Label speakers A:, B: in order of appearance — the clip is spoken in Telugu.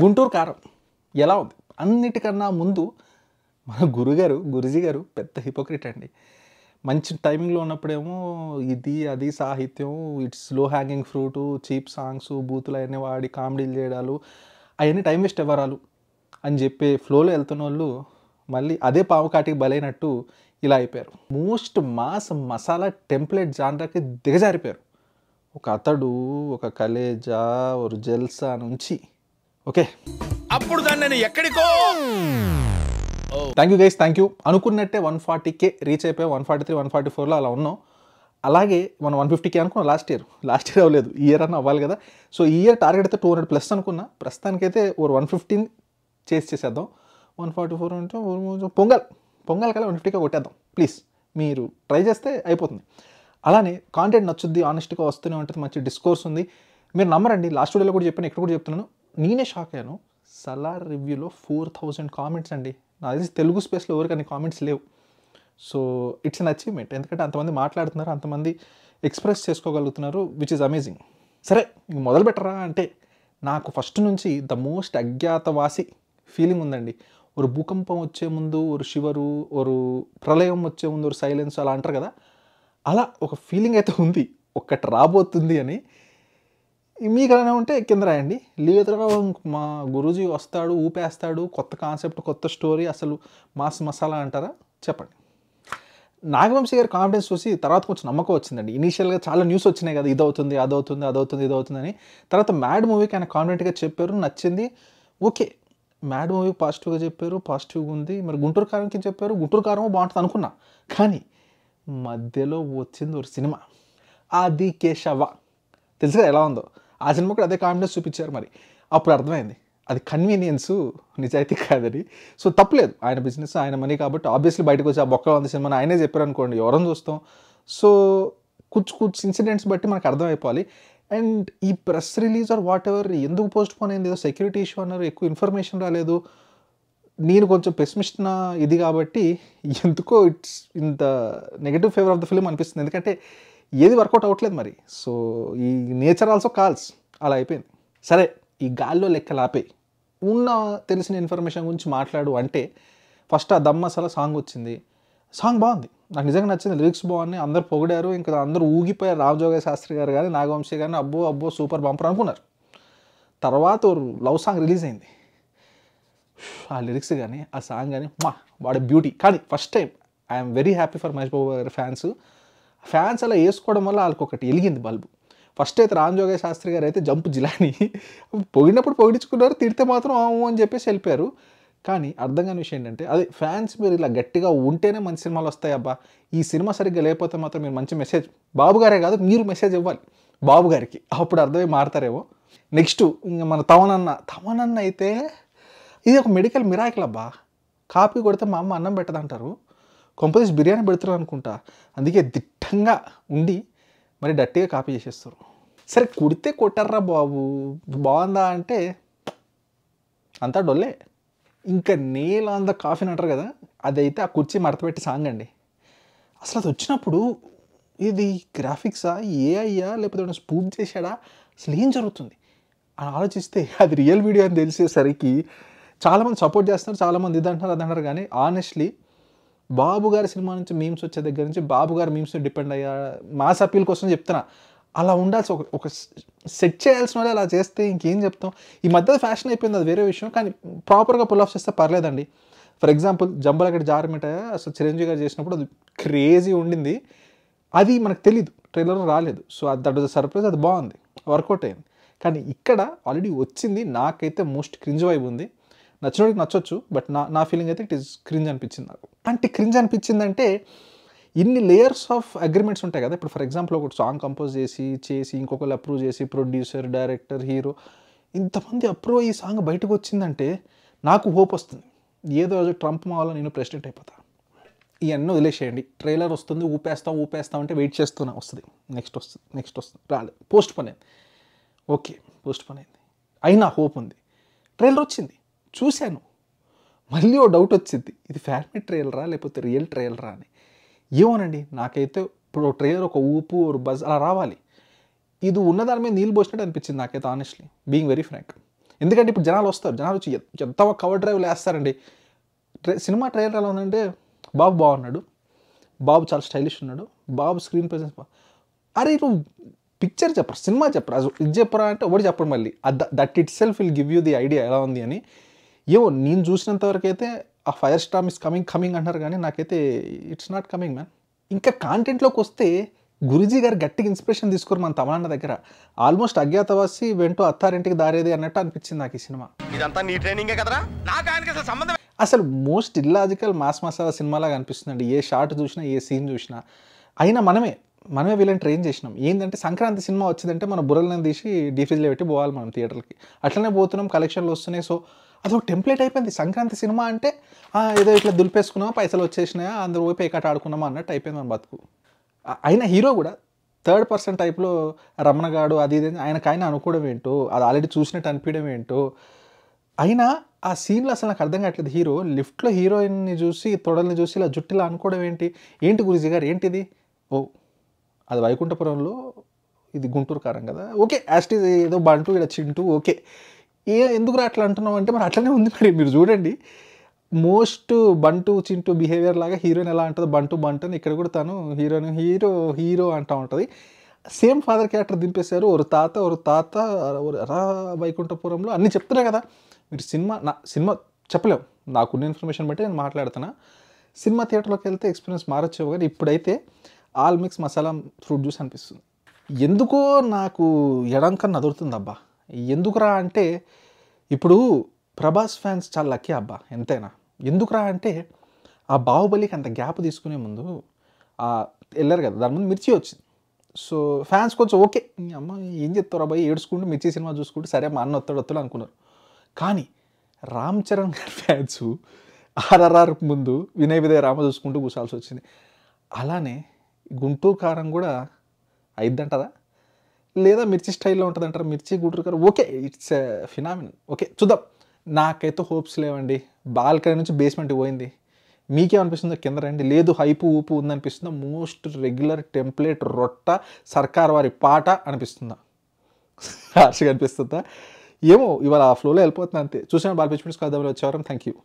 A: గుంటూరు కారం ఎలా ఉంది అన్నిటికన్నా ముందు మన గురుగారు గురుజీ గారు పెద్ద హిపోక్రిట్ అండి మంచి టైమింగ్లో ఉన్నప్పుడేమో ఇది అది సాహిత్యం ఇట్స్ లో హ్యాంగింగ్ ఫ్రూట్ చీప్ సాంగ్స్ బూతులు అవన్నీ వాడి కామెడీలు చేయడాలు అవన్నీ టైం వేస్ట్ ఎవరాలు అని చెప్పే ఫ్లోలో వెళ్తున్న వాళ్ళు మళ్ళీ అదే పావుకాటికి బలైనట్టు ఇలా అయిపోయారు మోస్ట్ మాస్ మసాలా టెంప్లెట్ జాన్రాకి దిగజారిపోయారు ఒక అతడు ఒక కలేజా ఒక జెల్సా నుంచి ఓకే అప్పుడు దాన్ని నేను ఎక్కడికో thank you guys thank you అనుకున్నట్టే వన్ ఫార్టీకే రీచ్ అయిపోయి one forty three one forty ఫోర్లో అలా ఉన్నాం అలాగే మనం వన్ ఫిఫ్టీకే అనుకున్నాం లాస్ట్ ఇయర్ లాస్ట్ ఇయర్ అవ్వలేదు ఈ ఇయర్ అన్న అవ్వాలి కదా సో ఈ ఇయర్ టార్గెట్ అయితే టూ హండ్రెడ్ ప్లస్ అనుకున్నా ప్రస్తుతానికైతే ఓర్ వన్ ఫిఫ్టీన్ చేసి చేసేద్దాం వన్ ఫార్టీ ఫోర్ అంటే పొంగల్ పొంగల్ కల్లా వన్ ఫిఫ్టీకే కొట్టేద్దాం ప్లీజ్ మీరు ట్రై చేస్తే అయిపోతుంది అలానే కాంటెంట్ నచ్చుద్ది ఆనెస్ట్గా వస్తూనే ఉంటుంది మంచి డిస్కోర్స్ ఉంది మీరు నమ్మరండి లాస్ట్ వీడియోలో కూడా చెప్పాను ఇక్కడ కూడా చెప్తున్నాను నేనే షాక్ అయ్యాను సలార్ రివ్యూలో ఫోర్ థౌజండ్ కామెంట్స్ అండి నా తెలిసి తెలుగు స్పేస్లో ఎవరికని కామెంట్స్ లేవు సో ఇట్స్ అన్ అచీవ్మెంట్ ఎందుకంటే అంతమంది మాట్లాడుతున్నారు అంతమంది ఎక్స్ప్రెస్ చేసుకోగలుగుతున్నారు విచ్ ఇస్ అమేజింగ్ సరే ఇంక మొదలు పెట్టరా అంటే నాకు ఫస్ట్ నుంచి ద మోస్ట్ అజ్ఞాతవాసి ఫీలింగ్ ఉందండి ఒక భూకంపం వచ్చే ముందు ఒక షివరు ఒక ప్రళయం వచ్చే ముందు ఒక సైలెన్స్ అలా అంటారు కదా అలా ఒక ఫీలింగ్ అయితే ఉంది ఒక్కటి రాబోతుంది అని మీకు అలానే ఉంటే కింద రాయండి లీవ్ మా గురూజీ వస్తాడు ఊపేస్తాడు కొత్త కాన్సెప్ట్ కొత్త స్టోరీ అసలు మాస్ మసాలా అంటారా చెప్పండి నాగవంశీ గారి కాన్ఫిడెన్స్ చూసి తర్వాత కొంచెం నమ్మకం వచ్చిందండి ఇనీషియల్గా చాలా న్యూస్ వచ్చినాయి కదా ఇది అవుతుంది అది అవుతుంది అది అవుతుంది ఇది అవుతుందని తర్వాత మ్యాడ్ మూవీకి ఆయన కాన్ఫిడెంట్గా చెప్పారు నచ్చింది ఓకే మ్యాడ్ మూవీ పాజిటివ్గా చెప్పారు పాజిటివ్గా ఉంది మరి గుంటూరు కారంకి చెప్పారు గుంటూరు కారం బాగుంటుంది అనుకున్నా కానీ మధ్యలో వచ్చింది ఒక సినిమా ఆది కేశవ తెలుసు ఎలా ఉందో ఆ సినిమా కూడా అదే కామెడీ చూపించారు మరి అప్పుడు అర్థమైంది అది కన్వీనియన్స్ నిజాయితీ కాదని సో తప్పలేదు ఆయన బిజినెస్ ఆయన మనీ కాబట్టి ఆబ్వియస్లీ బయటకు వచ్చి ఆ బొక్క వంద సినిమా ఆయనే చెప్పారు అనుకోండి ఎవరని చూస్తాం సో కుచ్చు కుచ్చు ఇన్సిడెంట్స్ బట్టి మనకు అర్థమైపోవాలి అండ్ ఈ press release or whatever ఎందుకు పోస్ట్ పోన్ అయింది ఏదో సెక్యూరిటీ ఇష్యూ అన్నారు ఎక్కువ ఇన్ఫర్మేషన్ రాలేదు నేను కొంచెం పెసిమిస్ట్ ఇది కాబట్టి ఎందుకో it's in the favour of the film అనిపిస్తుంది ఎందుకంటే ఏది వర్కౌట్ అవ్వట్లేదు మరి సో ఈ నేచర్ ఆల్సో కాల్స్ అలా అయిపోయింది సరే ఈ గాల్లో లెక్కలు ఆపే ఉన్న తెలిసిన ఇన్ఫర్మేషన్ గురించి మాట్లాడు అంటే ఫస్ట్ ఆ దమ్మసల సాంగ్ వచ్చింది సాంగ్ బాగుంది నాకు నిజంగా నచ్చింది లిరిక్స్ బాగున్నాయి అందరు పొగిడారు ఇంకా అందరూ ఊగిపోయారు రామజోగయ్య శాస్త్రి గారు కానీ నాగవంశీ గారిని అబ్బో అబ్బో సూపర్ బంపర్ అనుకున్నారు తర్వాత లవ్ సాంగ్ రిలీజ్ అయింది ఆ లిరిక్స్ కానీ ఆ సాంగ్ కానీ మా వాడే బ్యూటీ కానీ first time I'm very happy for Mahesh Babu గారి ఫ్యాన్స్ ఫ్యాన్స్ అలా వేసుకోవడం వల్ల వాళ్ళకి ఒకటి వెలిగింది బల్బు ఫస్ట్ అయితే రామ్ శాస్త్రి గారు అయితే జంపు జిలాని పొగిడినప్పుడు పొగిడించుకున్నారు తిడితే మాత్రం ఆము అని చెప్పేసి వెళ్ళిపోయారు కానీ అర్థం కాని విషయం ఏంటంటే అదే ఫ్యాన్స్ మీరు ఇలా గట్టిగా ఉంటేనే మంచి సినిమాలు వస్తాయబ్బా ఈ సినిమా సరిగ్గా లేకపోతే మాత్రం మీరు మంచి మెసేజ్ బాబుగారే కాదు మీరు మెసేజ్ ఇవ్వాలి బాబుగారికి అప్పుడు అర్థమై మారతారేమో నెక్స్ట్ ఇంకా మన తమనన్న తమనన్న అయితే ఇది ఒక మెడికల్ మిరాకిల్ అబ్బా కాపీ కొడితే మా అమ్మ అన్నం పెట్టదంటారు కొంపదీసి బిర్యానీ పెడుతున్నారు అనుకుంటా అందుకే దిట్టంగా ఉండి మరి డట్టిగా కాపీ చేసేస్తారు సరే కుడితే కొట్టారా బాబు బాగుందా అంటే అంతా డొల్లే ఇంకా నేల అంద కాఫీని అంటారు కదా అదైతే ఆ కుర్చీ మడతపెట్టి సాంగ్ అండి అసలు అది వచ్చినప్పుడు ఇది గ్రాఫిక్సా ఏ అయ్యా లేకపోతే స్పూప్ చేశాడా అసలు ఏం జరుగుతుంది అని ఆలోచిస్తే అది రియల్ వీడియో అని తెలిసేసరికి చాలామంది సపోర్ట్ చేస్తున్నారు చాలామంది ఇది అంటున్నారు అది అంటారు కానీ ఆనెస్ట్లీ బాబు గారి సినిమా నుంచి మీమ్స్ వచ్చే దగ్గర నుంచి బాబు గారి మీమ్స్ డిపెండ్ అయ్యా మాస్ సభ్యుల కోసం చెప్తున్నా అలా ఉండాల్సి ఒక ఒక సెట్ చేయాల్సిన వాళ్ళు అలా చేస్తే ఇంకేం చెప్తాం ఈ మధ్య ఫ్యాషన్ అయిపోయింది అది వేరే విషయం కానీ ప్రాపర్గా పుల్ ఆఫ్ చేస్తే పర్లేదండి ఫర్ ఎగ్జాంపుల్ జంబలగడ్డ జారమిట అసలు చిరంజీవి గారు చేసినప్పుడు అది క్రేజీ ఉండింది అది మనకు తెలియదు ట్రైలర్ రాలేదు సో అది దట్ వాజ్ సర్ప్రైజ్ అది బాగుంది వర్కౌట్ అయింది కానీ ఇక్కడ ఆల్రెడీ వచ్చింది నాకైతే మోస్ట్ క్రింజ్ వైబ్ ఉంది నచ్చినోడికి నచ్చొచ్చు బట్ నా నా ఫీలింగ్ అయితే ఇట్ ఈస్ క్రింజ్ అనిపించింది నాకు అంటే క్రింజ్ అనిపించిందంటే ఇన్ని లేయర్స్ ఆఫ్ అగ్రిమెంట్స్ ఉంటాయి కదా ఇప్పుడు ఫర్ ఎగ్జాంపుల్ ఒకటి సాంగ్ కంపోజ్ చేసి చేసి ఇంకొకరు అప్రూవ్ చేసి ప్రొడ్యూసర్ డైరెక్టర్ హీరో ఇంతమంది అప్రూవ్ ఈ సాంగ్ బయటకు వచ్చిందంటే నాకు హోప్ వస్తుంది ఏదో రోజు ట్రంప్ మావాలో నేను ప్రెసిడెంట్ అయిపోతా ఇవన్నీ వదిలేసేయండి ట్రైలర్ వస్తుంది ఊపేస్తాం ఊపేస్తాం అంటే వెయిట్ చేస్తూనే వస్తుంది నెక్స్ట్ వస్తుంది నెక్స్ట్ వస్తుంది రాలేదు పోస్ట్ పని అయింది ఓకే పోస్ట్ పని అయింది అయినా హోప్ ఉంది ట్రైలర్ వచ్చింది చూశాను మళ్ళీ ఓ డౌట్ వచ్చింది ఇది ఫ్యామిలీ ట్రయల్ రా లేకపోతే రియల్ ట్రయల్ రా అని ఏమోనండి నాకైతే ఇప్పుడు ట్రైలర్ ఒక ఊపు ఒక బజ్ అలా రావాలి ఇది ఉన్న దాని మీద నీళ్ళు పోసినట్టు అనిపించింది నాకైతే ఆనెస్ట్లీ బీయింగ్ వెరీ ఫ్రాంక్ ఎందుకంటే ఇప్పుడు జనాలు వస్తారు జనాలు వచ్చి ఎంత కవర్ డ్రైవ్లు వేస్తారండి సినిమా ట్రైలర్ ఎలా ఉందంటే బాబు బాగున్నాడు బాబు చాలా స్టైలిష్ ఉన్నాడు బాబు స్క్రీన్ ప్రెసెన్స్ అరే నువ్వు పిక్చర్ చెప్పరు సినిమా చెప్పరు అది ఇది చెప్పరా అంటే ఒకటి చెప్పరు మళ్ళీ that itself will give you the idea ఎలా ఉంది అని ఏవో నేను చూసినంత వరకు అయితే ఆ fire storm is coming coming అంటారు కానీ నాకైతే ఇట్స్ నాట్ కమింగ్ మ్యాన్ ఇంకా కాంటెంట్లోకి వస్తే గురుజీ గారు గట్టిగా ఇన్స్పిరేషన్ తీసుకురు మన తమలన్న దగ్గర ఆల్మోస్ట్ అజ్ఞాతవాసి వెంటూ అత్తారింటికి దారేది అన్నట్టు అనిపించింది నాకు ఈ సినిమా ఇదంతా నీ ట్రైనింగే కదరా అసలు అసలు మోస్ట్ ఇల్లాజికల్ మాస్ మసాలా సినిమాలాగా అనిపిస్తుందండి ఏ షార్ట్ చూసినా ఏ సీన్ చూసినా అయినా మనమే మనమే వీళ్ళని ట్రైన్ చేసినాం ఏంటంటే సంక్రాంతి సినిమా వచ్చిందంటే మన బుర్రలను తీసి డీఫ్రిజ్లో పెట్టి పోవాలి మనం థియేటర్కి అట్లనే పోతున్నాం కలెక్షన్లు వస్తున్నాయి సో అదొక టెంప్లెట్ అయిపోయింది సంక్రాంతి సినిమా అంటే ఏదో ఇట్లా దులిపేసుకున్నాం పైసలు వచ్చేసినాయా అందరూ ఓపి ఏకాట ఆడుకున్నామా అన్నట్టు అయిపోయింది మన బతుకు ఆయన హీరో కూడా థర్డ్ పర్సన్ టైప్లో రమణగాడు అది ఇది ఆయనకైనా ఆయన అనుకోవడం ఏంటో అది ఆల్రెడీ చూసినట్టు అనిపించడం ఏంటో అయినా ఆ సీన్లో అసలు నాకు అర్థం కావట్లేదు హీరో లిఫ్ట్లో హీరోయిన్ని చూసి తొడల్ని చూసి ఇలా జుట్టిలా అనుకోవడం ఏంటి ఏంటి గురుజీ గారు ఏంటిది ఓ అది వైకుంఠపురంలో ఇది గుంటూరు కారం కదా ఓకే యాస్టీ ఏదో బంటూ ఇక్కడ చింటూ ఓకే ఏ ఎందుకు అట్లా అంటున్నాం అంటే మరి అట్లనే ఉంది మరి మీరు చూడండి మోస్ట్ బంటు చింటూ బిహేవియర్ లాగా హీరోయిన్ ఎలా అంటుంది బంటు బంటు ఇక్కడ కూడా తను హీరోయిన్ హీరో హీరో అంటూ ఉంటుంది సేమ్ ఫాదర్ క్యారెక్టర్ దింపేశారు ఒక తాత ఒక తాత రా వైకుంఠపురంలో అన్నీ చెప్తున్నా కదా మీరు సినిమా నా సినిమా చెప్పలేము నాకున్న ఇన్ఫర్మేషన్ బట్టి నేను మాట్లాడుతున్నా సినిమా థియేటర్లోకి వెళ్తే ఎక్స్పీరియన్స్ మారొచ్చేవు కానీ ఇప్పుడైతే all mix masala fruit juice అనిపిస్తుంది ఎందుకో నాకు ఎడంకన్నా అదురుతుంది అబ్బా ఎందుకురా అంటే ఇప్పుడు ప్రభాస్ ఫ్యాన్స్ చాలా లక్కీ అబ్బా ఎంతైనా ఎందుకురా అంటే ఆ బాహుబలికి అంత గ్యాప్ తీసుకునే ముందు వెళ్ళారు కదా దాని ముందు మిర్చి వచ్చింది సో ఫ్యాన్స్ కొంచెం ఓకే అమ్మ ఏం చెప్తారు అబ్బాయి ఏడుచుకుంటూ మిర్చి సినిమా చూసుకుంటూ సరే మా అన్న వస్తాడు వస్తాడు అనుకున్నారు కానీ రామ్ చరణ్ గారి ఫ్యాన్స్ ఆర్ఆర్ఆర్ ముందు వినయ విదయ రామ చూసుకుంటూ కూర్చాల్సి వచ్చింది అలానే గుంటూరు కారం కూడా అయిద్దంటారా లేదా మిర్చి స్టైల్లో ఉంటుంది అంటారు మిర్చి గుంటూరు గారు ఓకే ఇట్స్ ఫినామిన్ ఓకే చూద్దాం నాకైతే హోప్స్ లేవండి బాల్కనీ నుంచి బేస్మెంట్ పోయింది మీకేమనిపిస్తుందో కింద రండి లేదు హైపు ఊపు ఉందనిపిస్తుందా మోస్ట్ రెగ్యులర్ టెంప్లెట్ రొట్ట సర్కార్ వారి పాట అనిపిస్తుందా హార్ష్గా అనిపిస్తుందా ఏమో ఇవాళ ఆ ఫ్లోలో వెళ్ళిపోతుంది అంతే చూసాను బాల్ పిచ్చి పిచ్చి వచ్చేవారం థ్యాంక్ యూ